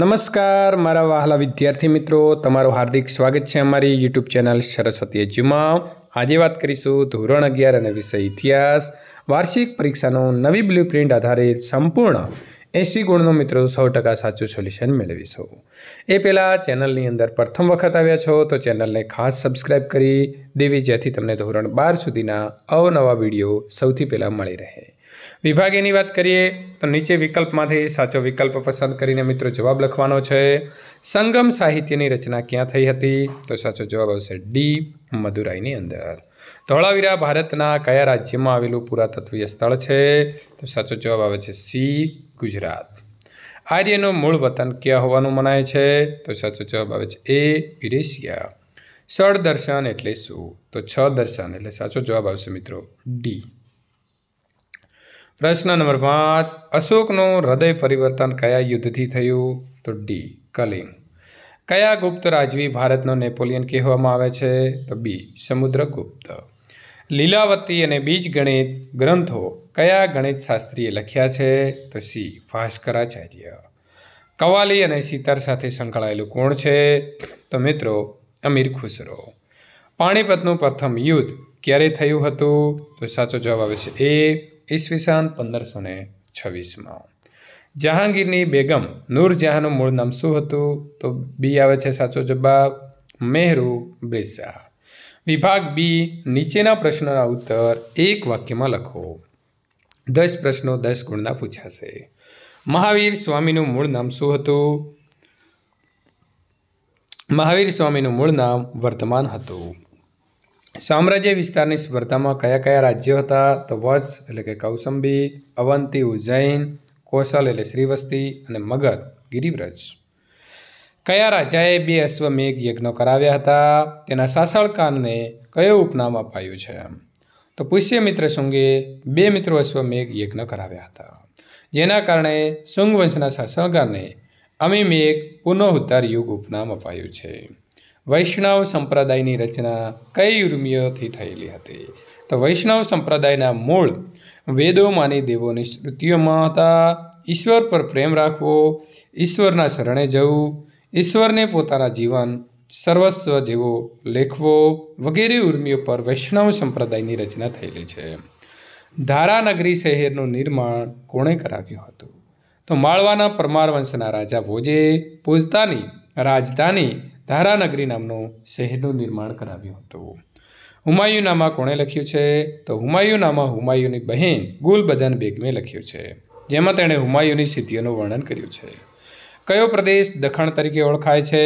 નમસ્કાર મારા વહાલા વિદ્યાર્થી મિત્રો તમારું હાર્દિક સ્વાગત છે અમારી યુટ્યુબ ચેનલ સરસ્વતી એજ્યુમાં આજે વાત કરીશું ધોરણ અગિયાર અને વિષય ઇતિહાસ વાર્ષિક પરીક્ષાનો નવી પ્રિન્ટ આધારિત સંપૂર્ણ એંસી ગુણનો મિત્રો સો ટકા સાચું સોલ્યુશન મેળવીશું એ પહેલાં ચેનલની અંદર પ્રથમ વખત આવ્યા છો તો ચેનલને ખાસ સબસ્ક્રાઇબ કરી દેવી જેથી તમને ધોરણ બાર સુધીના અવનવા વિડીયો સૌથી પહેલાં મળી રહે વિભાગેની વાત કરીએ તો નીચે વિકલ્પમાંથી સાચો વિકલ્પ પસંદ કરીને મિત્રો જવાબ લખવાનો છે સંગમ સાહિત્યની રચના ક્યાં થઈ હતી તો સાચો જવાબ આવશે ડી મદુરાઈની અંદર ધોળાવીરા ભારતના કયા રાજ્યમાં આવેલું પુરાતત્વીય સ્થળ છે તો સાચો જવાબ આવે છે સી ગુજરાત આર્યનું મૂળ વતન ક્યાં હોવાનું મનાય છે તો સાચો જવાબ આવે છે એ યુરેશિયા ષડ દર્શન એટલે શું તો છ દર્શન એટલે સાચો જવાબ આવશે મિત્રો ડી પ્રશ્ન નંબર પાંચ અશોકનું હૃદય પરિવર્તન કયા યુદ્ધથી થયું તો ડી કલિંગ કયા ગુપ્ત રાજવી ભારતનો નેપોલિયન કહેવામાં આવે છે તો બી સમુદ્રગુપ્ત લીલાવતી અને બીજ ગણિત ગ્રંથો કયા ગણિત શાસ્ત્રીએ લખ્યા છે તો સી ભાસ્કરાચાર્ય કવાલી અને સીતાર સાથે સંકળાયેલું કોણ છે તો મિત્રો અમીર ખુસરો પાણીપતનું પ્રથમ યુદ્ધ ક્યારે થયું હતું તો સાચો જવાબ આવે છે એ ઈસવીસન પંદરસો ને છવ્વીસમાં જહાંગીરની બેગમ નૂરજહાંનું મૂળ નામ શું હતું તો બી આવે છે સાચો જવાબ મેહરુ બ્રિસા વિભાગ બી નીચેના પ્રશ્નોના ઉત્તર એક વાક્યમાં લખો દસ પ્રશ્નો દસ ગુણના પૂછાશે મહાવીર સ્વામીનું મૂળ નામ શું હતું મહાવીર સ્વામીનું મૂળ નામ વર્તમાન હતું સામ્રાજ્ય વિસ્તારની સ્પર્ધામાં કયા કયા રાજ્યો હતા તો વત્સ એટલે કે કૌશંબી અવંતી ઉજ્જૈન કોસલ એટલે શ્રીવસ્તી અને મગધ ગિરિવ્રજ કયા રાજાએ બે અશ્વમેઘ યજ્ઞો કરાવ્યા હતા તેના શાસણકાળને કયો ઉપનામ અપાયું છે તો પુષ્ય મિત્ર શુંગે બે મિત્રો અશ્વમેઘ યજ્ઞ કરાવ્યા હતા જેના કારણે શુંગ વંશના શાસનકાળને અમીમેઘ પુનઃ ઉદ્ધાર યુગ ઉપનામ અપાયું છે વૈષ્ણવ સંપ્રદાયની રચના કઈ ઉર્મિયોથી થયેલી હતી તો વૈષ્ણવ સંપ્રદાયના મૂળ વેદોમાંની દેવોની સ્મૃતિઓમાં હતા ઈશ્વર પર પ્રેમ રાખવો ઈશ્વરના શરણે જવું ઈશ્વરને પોતાના જીવન સર્વસ્વ જેવો લેખવો વગેરે ઉર્મિઓ પર વૈષ્ણવ સંપ્રદાયની રચના થયેલી છે ધારાનગરી શહેરનું નિર્માણ કોણે કરાવ્યું હતું તો માળવાના પરમાર વંશના રાજા ભોજે પોતાની રાજધાની ધારાનગરી નામનું શહેરનું નિર્માણ કરાવ્યું હતું હુમાયુનામાં કોણે લખ્યું છે તો હુમાયુનામાં હુમાયુની બહેન ગુલબદન બેગમે લખ્યું છે જેમાં તેણે હુમાયુની સિદ્ધિઓનું વર્ણન કર્યું છે કયો પ્રદેશ દખણ તરીકે ઓળખાય છે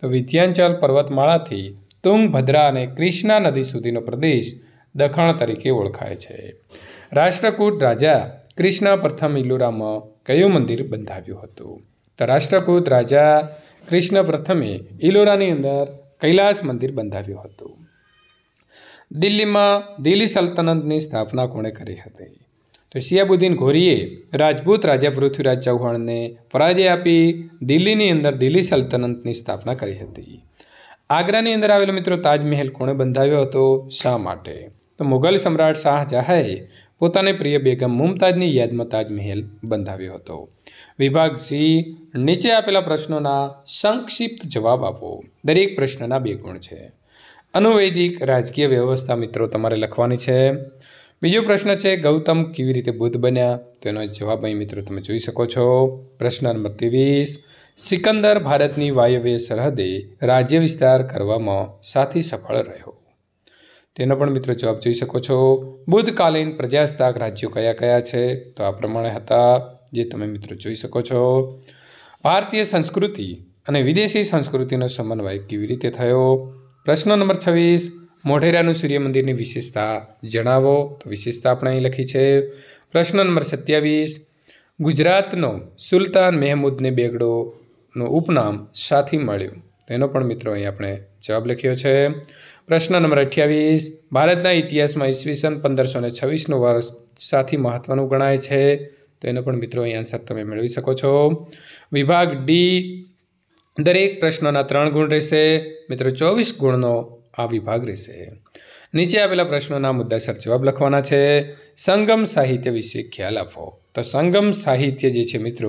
તો વિધ્યાંચલ પર્વતમાળાથી તુંગભદ્રા અને કૃષ્ણા નદી સુધીનો પ્રદેશ દખણ તરીકે ઓળખાય છે રાષ્ટ્રકૂટ રાજા કૃષ્ણ પ્રથમ ઇલુરામાં કયું મંદિર બંધાવ્યું હતું તો રાષ્ટ્રકૂટ રાજા કૃષ્ણ પ્રથમે ઇલોરાની અંદર કૈલાસ મંદિર બંધાવ્યું હતું દિલ્હીમાં દિલ્હી સલ્તનતની સ્થાપના કોણે કરી હતી તો શિયાબુદ્દીન ઘોરીએ રાજપૂત રાજા પૃથ્વીરાજ ચૌહાણને પરાજય આપી દિલ્હીની અંદર દિલ્હી સલ્તનતની સ્થાપના કરી હતી આગ્રાની અંદર આવેલો મિત્રો તાજમહેલ કોણે બંધાવ્યો હતો શા માટે તો મુઘલ સમ્રાટ શાહજહાએ પોતાની પ્રિય બેગમ મુમતાજની યાદમાં તાજમહેલ બંધાવ્યો હતો વિભાગ સી નીચે આપેલા પ્રશ્નોના સંક્ષિપ્ત જવાબ આપો દરેક પ્રશ્નના બે ગુણ છે અનુવૈદિક રાજકીય વ્યવસ્થા મિત્રો તમારે લખવાની છે બીજો પ્રશ્ન છે ગૌતમ કેવી રીતે બુદ્ધ બન્યા તેનો જવાબ અહીં મિત્રો તમે જોઈ શકો છો પ્રશ્ન નંબર ત્રેવીસ સિકંદર ભારતની વાયવ્ય સરહદે રાજ્ય વિસ્તાર કરવામાં સાથી સફળ રહ્યો તેનો પણ મિત્રો જવાબ જોઈ શકો છો બુધકાલીન પ્રજાસત્તાક રાજ્યો કયા કયા છે તો આ પ્રમાણે હતા જે તમે મિત્રો જોઈ શકો છો ભારતીય સંસ્કૃતિ અને વિદેશી સંસ્કૃતિનો સમન્વય કેવી રીતે થયો પ્રશ્ન નંબર છવ્વીસ મોઢેરાનું સૂર્ય મંદિરની વિશેષતા જણાવો તો વિશેષતા આપણે અહીં લખી છે પ્રશ્ન નંબર સત્યાવીસ ગુજરાતનો સુલતાન મહેમૂદને બેગડોનું ઉપનામ સાથી મળ્યું તેનો પણ મિત્રો અહીં આપણે જવાબ લખ્યો છે પ્રશ્ન નંબર અઠ્યાવીસ ભારતના ઇતિહાસમાં ઈસવીસન પંદરસો ને છવ્વીસનું વર્ષ સાથી મહત્ત્વનું ગણાય છે તો એનો પણ મિત્રો અહીં આન્સર તમે મેળવી શકો છો વિભાગ ડી દરેક પ્રશ્નોના ત્રણ ગુણ રહેશે મિત્રો ચોવીસ ગુણનો આ વિભાગ રહેશે નીચે આપેલા પ્રશ્નોના મુદ્દાસર જવાબ લખવાના છે સંગમ સાહિત્ય વિશે ખ્યાલ આપો તો સંગમ સાહિત્ય જે છે મિત્રો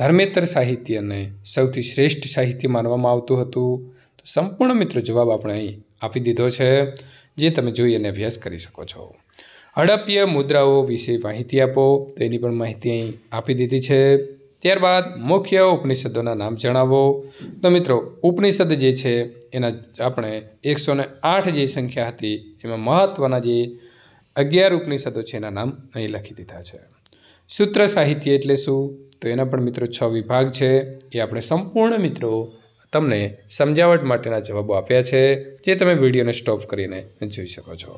ધર્મેતર સાહિત્યને સૌથી શ્રેષ્ઠ સાહિત્ય માનવામાં આવતું હતું તો સંપૂર્ણ મિત્રો જવાબ આપણે અહીં આપી દીધો છે જે તમે જોઈ અને અભ્યાસ કરી શકો છો હડપ્ય મુદ્રાઓ વિશે માહિતી આપો તો એની પણ માહિતી અહીં આપી દીધી છે ત્યારબાદ મુખ્ય ઉપનિષદોના નામ જણાવો તો મિત્રો ઉપનિષદ જે છે એના આપણે એકસો ને આઠ જે સંખ્યા હતી એમાં મહત્ત્વના જે અગિયાર ઉપનિષદો છે એના નામ અહીં લખી દીધા છે સૂત્ર સાહિત્ય એટલે શું તો એના પણ મિત્રો છ વિભાગ છે એ આપણે સંપૂર્ણ મિત્રો તમને સમજાવટ માટેના જવાબો આપ્યા છે જે તમે વિડીયોને સ્ટોપ કરીને જોઈ શકો છો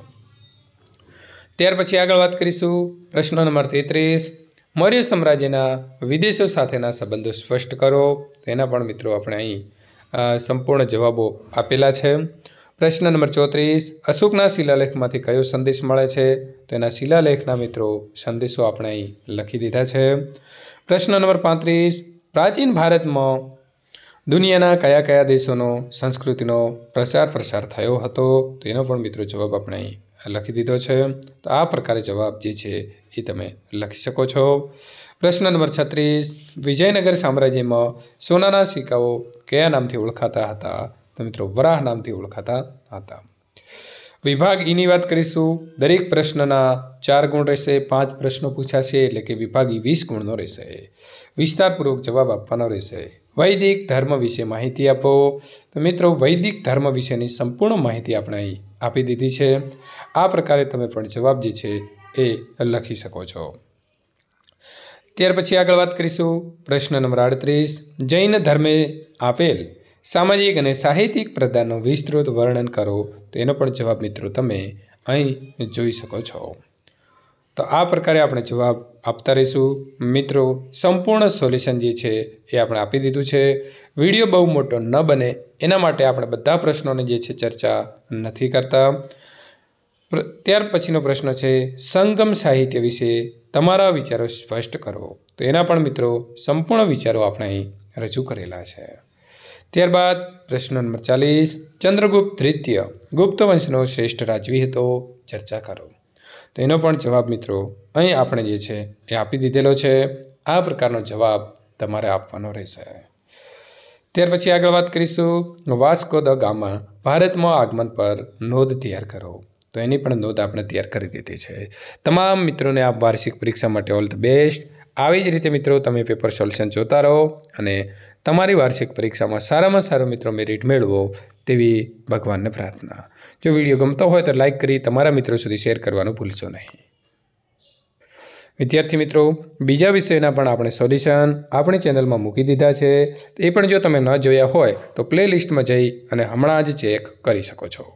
ત્યાર પછી આગળ વાત કરીશું પ્રશ્ન નંબર તેત્રીસ મૌર્ય સામ્રાજ્યના વિદેશો સાથેના સંબંધો સ્પષ્ટ કરો તેના પણ મિત્રો આપણે અહીં સંપૂર્ણ જવાબો આપેલા છે પ્રશ્ન નંબર ચોત્રીસ અશોકના શિલાલેખમાંથી કયો સંદેશ મળે છે તો એના શિલાલેખના મિત્રો સંદેશો આપણે અહીં લખી દીધા છે પ્રશ્ન નંબર પાંત્રીસ પ્રાચીન ભારતમાં દુનિયાના કયા કયા દેશોનો સંસ્કૃતિનો પ્રચાર પ્રસાર થયો હતો તો એનો પણ મિત્રો જવાબ આપણે લખી દીધો છે તો આ પ્રકારે જવાબ જે છે એ તમે લખી શકો છો પ્રશ્ન નંબર છત્રીસ વિજયનગર સામ્રાજ્યમાં સોનાના સિક્કાઓ કયા નામથી ઓળખાતા હતા તો મિત્રો વરાહ નામથી ઓળખાતા હતા વિભાગ ઈની વાત કરીશું દરેક પ્રશ્નના ચાર ગુણ રહેશે પાંચ પ્રશ્નો પૂછાશે એટલે કે વિભાગ ઈ વીસ ગુણનો રહેશે વિસ્તારપૂર્વક જવાબ આપવાનો રહેશે વૈદિક ધર્મ વિશે માહિતી આપો તો મિત્રો વૈદિક ધર્મ વિશેની સંપૂર્ણ માહિતી આપણે અહીં આપી દીધી છે આ પ્રકારે તમે પણ જવાબ જે છે એ લખી શકો છો ત્યાર પછી આગળ વાત કરીશું પ્રશ્ન નંબર આડત્રીસ જૈન ધર્મે આપેલ સામાજિક અને સાહિત્યિક પ્રદાનનો વિસ્તૃત વર્ણન કરો તો એનો પણ જવાબ મિત્રો તમે અહીં જોઈ શકો છો તો આ પ્રકારે આપણે જવાબ આપતા રહીશું મિત્રો સંપૂર્ણ સોલ્યુશન જે છે એ આપણે આપી દીધું છે વિડીયો બહુ મોટો ન બને એના માટે આપણે બધા પ્રશ્નોની જે છે ચર્ચા નથી કરતા ત્યાર પછીનો પ્રશ્ન છે સંગમ સાહિત્ય વિશે તમારા વિચારો સ્પષ્ટ કરો તો એના પણ મિત્રો સંપૂર્ણ વિચારો આપણે અહીં રજૂ કરેલા છે ત્યારબાદ પ્રશ્ન નંબર ચાલીસ ચંદ્રગુપ્ત તૃતીય ગુપ્ત વંશનો શ્રેષ્ઠ રાજવી હતો ચર્ચા કરો તો એનો પણ જવાબ મિત્રો અહીં આપણે જે છે એ આપી દીધેલો છે આ પ્રકારનો જવાબ તમારે આપવાનો રહેશે ત્યાર પછી આગળ વાત કરીશું વાસ્કો દ ગામા ભારતમાં આગમન પર નોંધ તૈયાર કરો તો એની પણ નોંધ આપણે તૈયાર કરી દીધી છે તમામ મિત્રોને આ વાર્ષિક પરીક્ષા માટે ઓલ ધ બેસ્ટ આવી જ રીતે મિત્રો તમે પેપર સોલ્યુશન જોતા રહો અને તમારી વાર્ષિક પરીક્ષામાં સારામાં સારો મિત્રો મેરિટ મેળવો તેવી ભગવાનને પ્રાર્થના જો વિડીયો ગમતો હોય તો લાઇક કરી તમારા મિત્રો સુધી શેર કરવાનું ભૂલશો નહીં વિદ્યાર્થી મિત્રો બીજા વિષયના પણ આપણે સોલ્યુશન આપણી ચેનલમાં મૂકી દીધા છે એ પણ જો તમે ન જોયા હોય તો પ્લેલિસ્ટમાં જઈ અને હમણાં જ ચેક કરી શકો છો